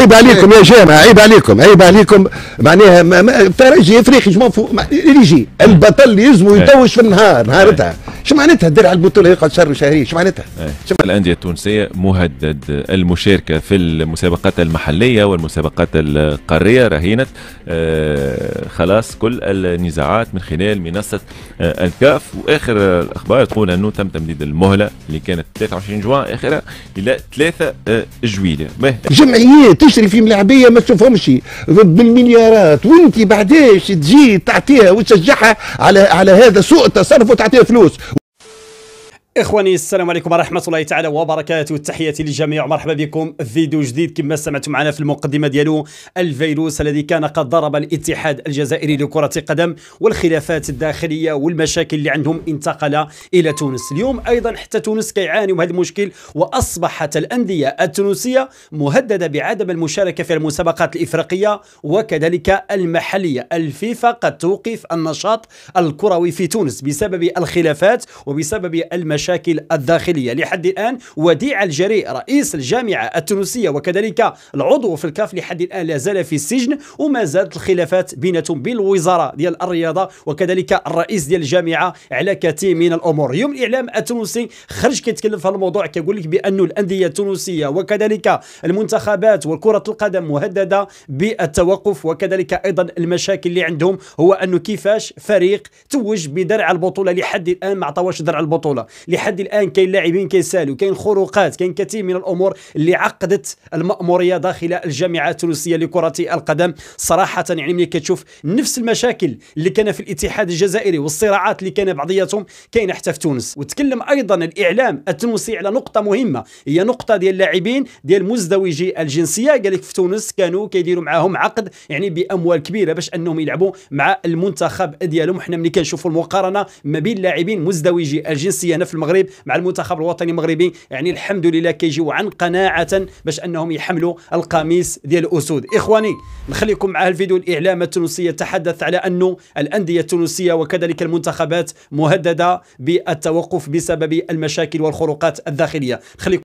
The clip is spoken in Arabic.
عيب إيه. عليكم يا جماعه عيب عليكم عيب عليكم معناها ترجي افريقي جو مون فو يجي البطل يلزمه إيه. يتوش في النهار نهارتها إيه. شو معناتها الدرع البطوله يقعد شر وشهرين شو معناتها إيه. شو الانديه التونسيه مهدد المشاركه في المسابقات المحليه والمسابقات القاريه رهينه آه خلاص كل النزاعات من خلال منصه آه الكاف واخر الاخبار تقول انه تم تمديد المهله اللي كانت 23 جوان اخرها الى 3 آه جويليه جمعيات تشري في ملاعبيه ما تشوفهمش بالمليارات وانت بعداش تجي تعطيها وتشجعها على على هذا سوء التصرف وتعطيها فلوس اخواني السلام عليكم ورحمه الله تعالى وبركاته تحياتي للجميع مرحبا بكم في فيديو جديد كما سمعتم معنا في المقدمه ديالو الفيروس الذي كان قد ضرب الاتحاد الجزائري لكره القدم والخلافات الداخليه والمشاكل اللي عندهم انتقل الى تونس اليوم ايضا حتى تونس كيعاني من هذا المشكل واصبحت الانديه التونسيه مهدده بعدم المشاركه في المسابقات الافريقيه وكذلك المحليه الفيفا قد توقف النشاط الكروي في تونس بسبب الخلافات وبسبب المشاكل المشاكل الداخلية لحد الآن وديع الجري رئيس الجامعة التونسية وكذلك العضو في الكاف لحد الآن لا زال في السجن وما زالت الخلافات بينتهم بالوزارة ديال الرياضة وكذلك الرئيس ديال الجامعة على كثير من الأمور يوم الإعلام التونسي خرج كيتكلم في هذا الموضوع كيقول لك بأن الأندية التونسية وكذلك المنتخبات وكرة القدم مهددة بالتوقف وكذلك أيضا المشاكل اللي عندهم هو أنه كيفاش فريق توج بدرع البطولة لحد الآن ما عطاوش درع البطولة لحد الان كاين لاعبين كيسالوا كاين خروقات كاين كثير من الامور اللي عقدت الماموريه داخل الجامعه التونسيه لكره القدم صراحه يعني ملي كتشوف نفس المشاكل اللي كان في الاتحاد الجزائري والصراعات اللي كان بعضياتهم كاين حتى في تونس وتكلم ايضا الاعلام التونسي على نقطه مهمه هي نقطه ديال اللاعبين ديال مزدوجي الجنسيه قال لك في تونس كانوا كيديروا معاهم عقد يعني باموال كبيره باش انهم يلعبوا مع المنتخب ديالهم حنا ملي كنشوفوا المقارنه ما بين لاعبين مزدوجي الجنسيه هنا في المغرب مع المنتخب الوطني المغربي يعني الحمد لله كيجيو عن قناعه باش انهم يحملوا القميص ديال الاسود اخواني نخليكم مع الفيديو الاعلام التونسي يتحدث على انه الانديه التونسيه وكذلك المنتخبات مهدده بالتوقف بسبب المشاكل والخروقات الداخليه خليكم